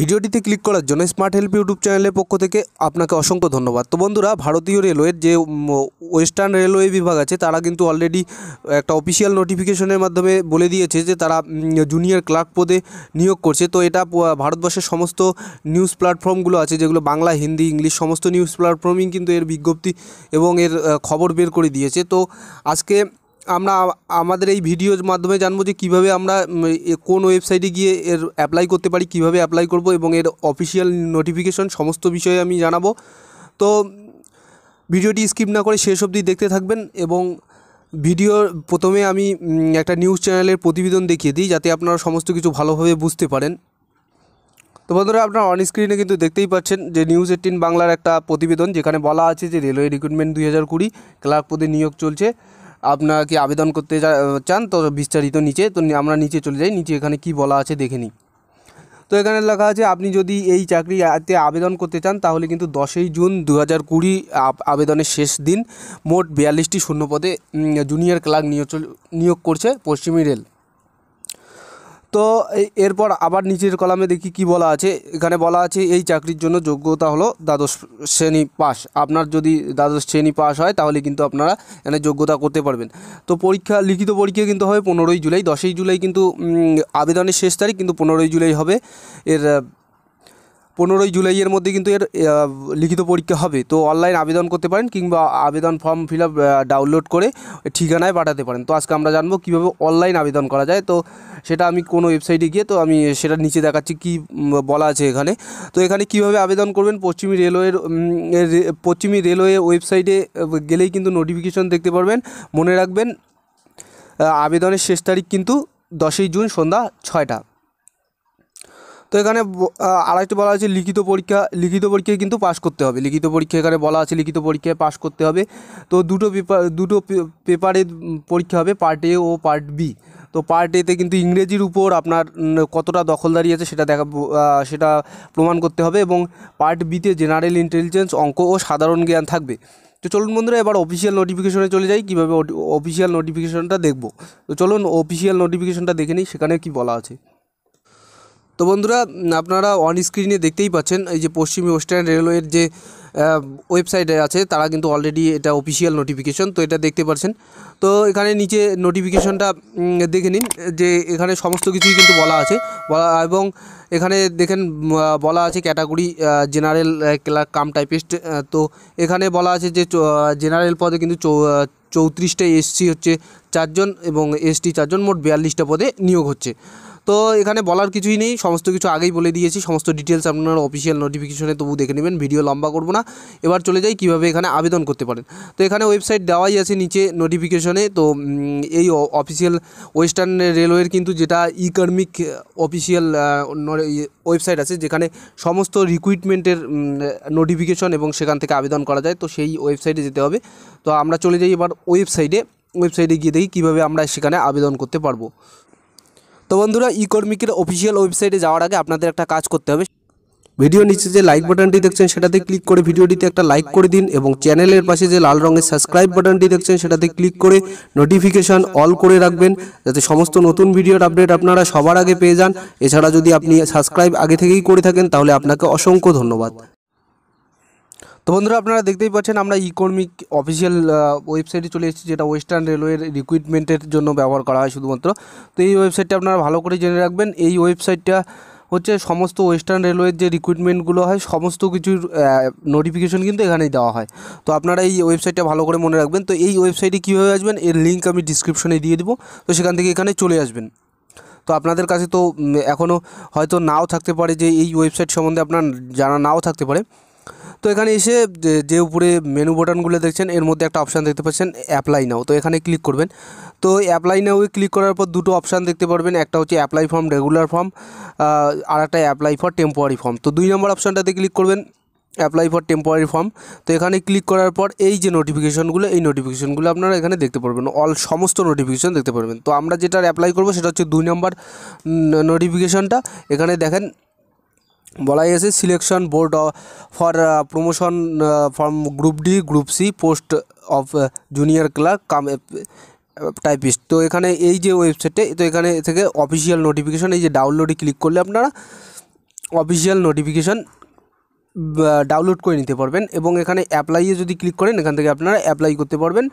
ভিডিওটিতে ক্লিক করার জন্য স্মার্ট হেল্প ইউটিউব চ্যানেলের পক্ষ থেকে আপনাকে অসংখ্য ধন্যবাদ তো বন্ধুরা ভারতীয় রেলওয়ের যে ওয়েস্টার্ন রেলওয়ে বিভাগ আছে তারা কিন্তু অলরেডি একটা অফিসিয়াল নোটিফিকেশনের মাধ্যমে বলে দিয়েছে যে তারা জুনিয়র ক্লার্ক পদে নিয়োগ করছে তো এটা ভারতবর্ষের সমস্ত নিউজ প্ল্যাটফর্মগুলো আছে যেগুলো বাংলা হিন্দি ইংলিশ সমস্ত নিউজ প্ল্যাটফর্মই কিন্তু এর বিজ্ঞপ্তি এবং এর খবর বের করে দিয়েছে তো আজকে আমরা আমাদের এই ভিডিওর মাধ্যমে জানবো যে কীভাবে আমরা কোন ওয়েবসাইটে গিয়ে এর অ্যাপ্লাই করতে পারি কিভাবে অ্যাপ্লাই করব এবং এর অফিসিয়াল নোটিফিকেশন সমস্ত বিষয়ে আমি জানাবো তো ভিডিওটি স্কিপ না করে শেষ অবধি দেখতে থাকবেন এবং ভিডিও প্রথমে আমি একটা নিউজ চ্যানেলের প্রতিবেদন দেখিয়ে দিই যাতে আপনারা সমস্ত কিছু ভালোভাবে বুঝতে পারেন তো বন্ধুরা আপনারা অনস্ক্রিনে কিন্তু দেখতেই পাচ্ছেন যে নিউজ এইটিন বাংলার একটা প্রতিবেদন যেখানে বলা আছে যে রেলওয়ে রিক্রুটমেন্ট দুই হাজার কুড়ি ক্লার্ক পদে নিয়োগ চলছে আপনারা কি আবেদন করতে চান তো বিস্তারিত নিচে তো আমরা নিচে চলে যাই নিচে এখানে কি বলা আছে দেখে নিই তো এখানে লেখা আছে আপনি যদি এই চাকরিতে আবেদন করতে চান তাহলে কিন্তু দশই জুন দু হাজার কুড়ি আবেদনের শেষ দিন মোট বিয়াল্লিশটি শূন্যপদে জুনিয়র ক্লার্ক নিয়োগ নিয়োগ করছে পশ্চিমী রেল তো এরপর আবার নিচের কলামে দেখি কি বলা আছে এখানে বলা আছে এই চাকরির জন্য যোগ্যতা হলো দ্বাদশ শ্রেণী পাস আপনার যদি দ্বাদশ শ্রেণী পাস হয় তাহলে কিন্তু আপনারা এখানে যোগ্যতা করতে পারবেন তো পরীক্ষা লিখিত পরীক্ষা কিন্তু হবে পনেরোই জুলাই দশই জুলাই কিন্তু আবেদনের শেষ তারিখ কিন্তু পনেরোই জুলাই হবে এর পনেরোই জুলাইয়ের মধ্যে কিন্তু এর লিখিত পরীক্ষা হবে তো অনলাইন আবেদন করতে পারেন কিংবা আবেদন ফর্ম ফিল ডাউনলোড করে ঠিকানায় পাঠাতে পারেন তো আজকে আমরা জানবো কীভাবে অনলাইন আবেদন করা যায় তো সেটা আমি কোনো ওয়েবসাইটে গিয়ে তো আমি সেটা নিচে দেখাচ্ছি কি বলা আছে এখানে তো এখানে কিভাবে আবেদন করবেন পশ্চিমী রেলওয়ের পশ্চিমী রেলওয়ে ওয়েবসাইটে গেলেই কিন্তু নোটিফিকেশন দেখতে পারবেন মনে রাখবেন আবেদনের শেষ তারিখ কিন্তু দশই জুন সন্ধ্যা ছয়টা তো এখানে আরেকটি বলা আছে লিখিত পরীক্ষা লিখিত পরীক্ষায় কিন্তু পাশ করতে হবে লিখিত পরীক্ষা এখানে বলা আছে লিখিত পরীক্ষায় পাশ করতে হবে তো দুটো পেপার দুটো পেপারে পরীক্ষা হবে পার্ট এ ও পার্ট বি তো পার্ট এতে কিন্তু ইংরেজির উপর আপনার কতটা দখলদারি আছে সেটা দেখা সেটা প্রমাণ করতে হবে এবং পার্ট বিতে জেনারেল ইন্টেলিজেন্স অঙ্ক ও সাধারণ জ্ঞান থাকবে তো চলুন বন্ধুরা এবার অফিসিয়াল নোটিফিকেশনে চলে যাই কীভাবে অফিসিয়াল নোটিফিকেশনটা দেখব তো চলুন অফিসিয়াল নোটিফিকেশনটা দেখে নিই সেখানে কি বলা আছে তো বন্ধুরা আপনারা অন স্ক্রিনে দেখতেই পাচ্ছেন এই যে পশ্চিম ওয়েস্টার্ন রেলওয়ের যে ওয়েবসাইটে আছে তারা কিন্তু অলরেডি এটা অফিসিয়াল নোটিফিকেশন তো এটা দেখতে পাচ্ছেন তো এখানে নিচে নোটিফিকেশনটা দেখে নিন যে এখানে সমস্ত কিছুই কিন্তু বলা আছে বলা এবং এখানে দেখেন বলা আছে category general clerk cum typist তো এখানে বলা আছে যে জেনারেল পদে কিন্তু চৌত্রিশটা এসসি হচ্ছে চারজন এবং এসটি চারজন মোট বিয়াল্লিশটা পদে নিয়োগ হচ্ছে তো এখানে বলার কিছুই নেই সমস্ত কিছু আগেই বলে দিয়েছি সমস্ত ডিটেলস আপনার অফিসিয়াল নোটিফিকেশনে তবু দেখে নেবেন ভিডিও লম্বা করবো না এবার চলে যাই কিভাবে এখানে আবেদন করতে পারেন তো এখানে ওয়েবসাইট দেওয়াই আছে নিচে নোটিফিকেশনে তো এই অফিসিয়াল ওয়েস্টার্ন রেলওয়ের কিন্তু যেটা ইকর্মিক অফিসিয়াল ওয়েবসাইট আছে যেখানে সমস্ত রিক্রুইটমেন্টের নোটিফিকেশন এবং সেখান থেকে আবেদন করা যায় তো সেই ওয়েবসাইটে যেতে হবে তো আমরা চলে যাই এবার ওয়েবসাইটে ওয়েবসাইটে গিয়ে দেখি কীভাবে আমরা সেখানে আবেদন করতে পারবো তো বন্ধুরা ইকর্মিকের অফিসিয়াল ওয়েবসাইটে যাওয়ার আগে আপনাদের একটা কাজ করতে হবে ভিডিও নিচে যে লাইক বাটনটি দেখছেন সেটাতে ক্লিক করে ভিডিওটিতে একটা লাইক করে দিন এবং চ্যানেলের পাশে যে লাল রঙের সাবস্ক্রাইব বাটনটি দেখছেন সেটাতে ক্লিক করে নোটিফিকেশান অল করে রাখবেন যাতে সমস্ত নতুন ভিডিওর আপডেট আপনারা সবার আগে পেয়ে যান এছাড়া যদি আপনি সাবস্ক্রাইব আগে থেকেই করে থাকেন তাহলে আপনাকে অসংখ্য ধন্যবাদ তো বন্ধুরা আপনারা দেখতেই পাচ্ছেন আমরা ইকোনমিক অফিসিয়াল ওয়েবসাইটে চলে এসেছি যেটা ওয়েস্টার্ন রেলওয়ের রিক্রুইটমেন্টের জন্য ব্যবহার করা হয় শুধুমাত্র তো এই ওয়েবসাইটটা আপনারা ভালো করে জেনে রাখবেন এই ওয়েবসাইটটা হচ্ছে সমস্ত ওয়েস্টার্ন রেলওয়ের যে রিক্রুইটমেন্টগুলো হয় সমস্ত কিছুর নোটিফিকেশন কিন্তু এখানেই দেওয়া হয় তো আপনারা এই ওয়েবসাইটটা ভালো করে মনে রাখবেন তো এই ওয়েবসাইটে কীভাবে আসবেন এর লিঙ্ক আমি ডিসক্রিপশনে দিয়ে দেবো তো সেখান থেকে এখানে চলে আসবেন তো আপনাদের কাছে তো এখনও হয়তো নাও থাকতে পারে যে এই ওয়েবসাইট সম্বন্ধে আপনার জানা নাও থাকতে পারে তো এখানে এসে যে উপরে মেনু বাটনগুলো দেখছেন এর মধ্যে একটা অপশান দেখতে পাচ্ছেন অ্যাপ্লাই নাও তো এখানে ক্লিক করবেন তো অ্যাপ্লাই নাও ক্লিক করার পর দুটো অপশান দেখতে পারবেন একটা হচ্ছে অ্যাপ্লাই ফর্ম রেগুলার ফর্ম আর একটা অ্যাপ্লাই ফর টেম্পোয়ারি ফর্ম তো দুই নম্বর অপশানটাতে ক্লিক করবেন অ্যাপ্লাই ফর টেম্পোয়ারি ফর্ম তো এখানে ক্লিক করার পর এই যে নোটিফিকেশানগুলো এই নোটিফিকেশনগুলো আপনারা এখানে দেখতে পারবেন অল সমস্ত নোটিফিকেশান দেখতে পারবেন তো আমরা যেটা অ্যাপ্লাই করবো সেটা হচ্ছে দুই নম্বর নোটিফিকেশনটা এখানে দেখেন বলা গেছে selection board for promotion form group D group C post of junior clerk cum typist তো এখানে এই যে ওয়েবসাইটে তো এখানে থেকে অফিসিয়াল নোটিফিকেশান এই যে ডাউনলোডে ক্লিক করলে আপনারা অফিসিয়াল নোটিফিকেশান ডাউনলোড করে নিতে পারবেন এবং এখানে অ্যাপ্লাইয়ে যদি ক্লিক করেন এখান থেকে আপনারা অ্যাপ্লাই করতে পারবেন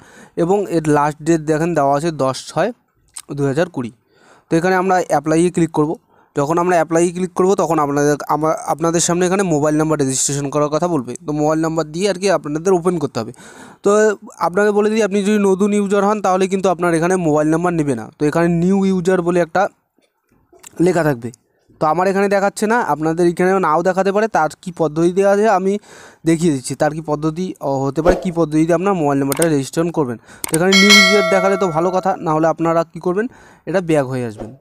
এবং এর লাস্ট ডেট দেখেন দেওয়া আছে দশ ছয় দু হাজার কুড়ি তো এখানে আমরা অ্যাপ্লাইয়ে ক্লিক করবো যখন আমরা অ্যাপ্লাই ক্লিক করব তখন আপনাদের আপনাদের সামনে এখানে মোবাইল নাম্বার রেজিস্ট্রেশন করার কথা বলবে তো মোবাইল নাম্বার দিয়ে আর কি আপনাদের ওপেন করতে হবে তো আপনাকে বলে দিই আপনি যদি নতুন ইউজার হন তাহলে কিন্তু আপনার এখানে মোবাইল নাম্বার নেবে না তো এখানে নিউ ইউজার বলে একটা লেখা থাকবে তো আমার এখানে দেখাচ্ছে না আপনাদের এখানে নাও দেখাতে পারে তার কি পদ্ধতি দেওয়া আছে আমি দেখিয়ে দিচ্ছি তার কি পদ্ধতি হতে পারে কি পদ্ধতিতে আপনার মোবাইল নাম্বারটা রেজিস্ট্রেশন করবেন তো এখানে নিউ ইউজার দেখালে তো ভালো কথা নাহলে আপনারা কি করবেন এটা ব্যাক হয়ে আসবেন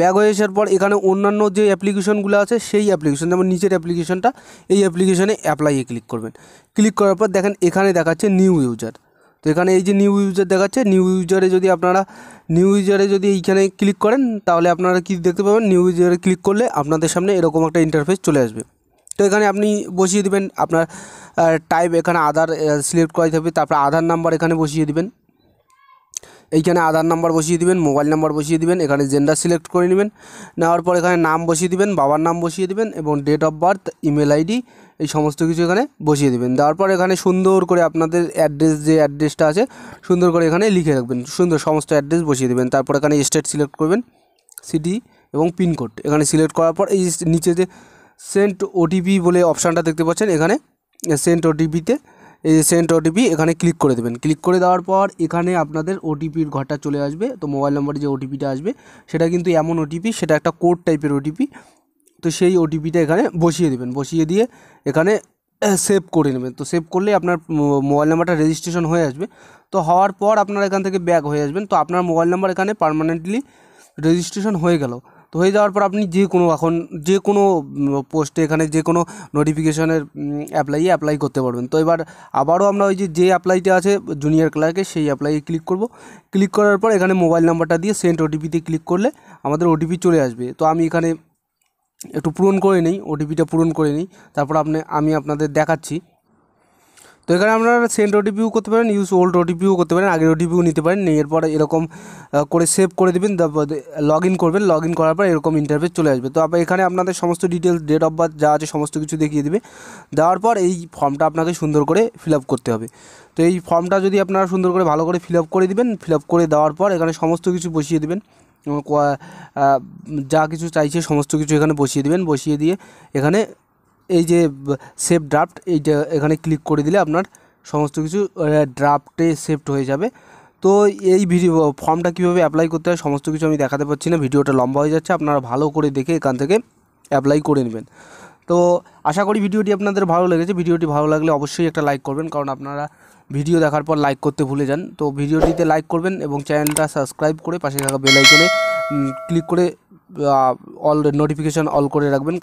ব্যাগ হয়ে আসার পর এখানে অন্যান্য যে অ্যাপ্লিকেশনগুলো আছে সেই অ্যাপ্লিকেশন যেমন নিচের অ্যাপ্লিকেশনটা এই অ্যাপ্লিকেশনে অ্যাপ্লাইয়ে ক্লিক করবেন ক্লিক করার পর দেখেন এখানে দেখাচ্ছে নিউ ইউজার তো এখানে এই যে নিউ ইউজার দেখাচ্ছে নিউ ইউজারে যদি আপনারা নিউ ইউজারে যদি এইখানে ক্লিক করেন তাহলে আপনারা কি দেখতে পাবেন নিউ ইউজারে ক্লিক করলে আপনাদের সামনে এরকম একটা ইন্টারফেস চলে আসবে তো এখানে আপনি বসিয়ে দেবেন আপনার টাইপ এখানে আধার সিলেক্ট করাতে হবে তারপর আধার নাম্বার এখানে বসিয়ে দেবেন এইখানে আধার নাম্বার বসিয়ে দিবেন মোবাইল নাম্বার বসিয়ে দিবেন এখানে জেন্ডার সিলেক্ট করে নেবেন নেওয়ার পর এখানে নাম বসিয়ে দিবেন বাবার নাম বসিয়ে দিবেন এবং date of birth email ID এই সমস্ত কিছু এখানে বসিয়ে দেবেন দেওয়ার পর এখানে সুন্দর করে আপনাদের অ্যাড্রেস যে অ্যাড্রেসটা আছে সুন্দর করে এখানে লিখে রাখবেন সুন্দর সমস্ত অ্যাড্রেস বসিয়ে দেবেন তারপর এখানে স্টেট সিলেক্ট করবেন সিটি এবং পিনকোড এখানে সিলেক্ট করার পর এই নিচে যে সেন্ট ওটিপি বলে অপশানটা দেখতে পাচ্ছেন এখানে সেন্ট ওটিপিতে এই সেন্ট ওটিপি এখানে ক্লিক করে দেবেন ক্লিক করে দেওয়ার পর এখানে আপনাদের ওটিপির ঘরটা চলে আসবে তো মোবাইল নম্বরে যে ওটিপিটা আসবে সেটা কিন্তু এমন ওটিপি সেটা একটা কোড টাইপের ওটিপি তো সেই ওটিপিটা এখানে বসিয়ে দেবেন বসিয়ে দিয়ে এখানে সেভ করে নেবেন তো সেভ করলে আপনার মোবাইল নাম্বারটা রেজিস্ট্রেশন হয়ে আসবে তো হওয়ার পর আপনার এখান থেকে ব্যাক হয়ে আসবেন তো আপনার মোবাইল নাম্বার এখানে পারমানেন্টলি রেজিস্ট্রেশন হয়ে গেল তো হয়ে যাওয়ার পর আপনি যে কোনো এখন যে কোনো পোস্টে এখানে যে কোনো নোটিফিকেশনের অ্যাপ্লাই অ্যাপ্লাই করতে পারবেন তো এবার আবারও আমরা ওই যে যে অ্যাপ্লাইটা আছে জুনিয়র ক্লার্কে সেই অ্যাপ্লাইয়ে ক্লিক করব ক্লিক করার পর এখানে মোবাইল নাম্বারটা দিয়ে সেন্ট ওটিপিতে ক্লিক করলে আমাদের ওটিপি চলে আসবে তো আমি এখানে একটু পূরণ করে নিই ওটিপিটা পূরণ করে নিই তারপর আপনি আমি আপনাদের দেখাচ্ছি তো এখানে আপনারা সেন্ট ওটিপিও করতে পারেন ইউজ ওল্ড ওটিপিও করতে পারেন আগের ওটিপিও নিতে পারেন এরপর এরকম করে সেভ করে দেবেন লগ ইন করবেন লগ ইন করার পর এরকম ইন্টারভেস চলে আসবে তো এখানে আপনাদের সমস্ত ডিটেলস ডেট অফ বার্থ যা আছে সমস্ত কিছু দেখিয়ে দেবে দেওয়ার পর এই ফর্মটা আপনাকে সুন্দর করে ফিল করতে হবে তো এই ফর্মটা যদি আপনারা সুন্দর করে ভালো করে ফিল করে দেবেন ফিল করে দেওয়ার পর এখানে সমস্ত কিছু বসিয়ে দেবেন যা কিছু চাইছে সমস্ত কিছু এখানে বসিয়ে দেবেন বসিয়ে দিয়ে এখানে এই যে সেভ ড্রাফট এইটা এখানে ক্লিক করে দিলে আপনার সমস্ত কিছু ড্রাফটে সেভড হয়ে যাবে তো এই ভিডিও ফর্মটা কীভাবে অ্যাপ্লাই করতে হয় সমস্ত কিছু আমি দেখাতে পারছি না ভিডিওটা লম্বা হয়ে যাচ্ছে আপনারা ভালো করে দেখে এখান থেকে অ্যাপ্লাই করে নেবেন তো আশা করি ভিডিওটি আপনাদের ভালো লেগেছে ভিডিওটি ভালো লাগলে অবশ্যই একটা লাইক করবেন কারণ আপনারা ভিডিও দেখার পর লাইক করতে ভুলে যান তো ভিডিওটিতে লাইক করবেন এবং চ্যানেলটা সাবস্ক্রাইব করে পাশে থাকা বেলাইকনে ক্লিক করে অল নোটিফিকেশান অল করে রাখবেন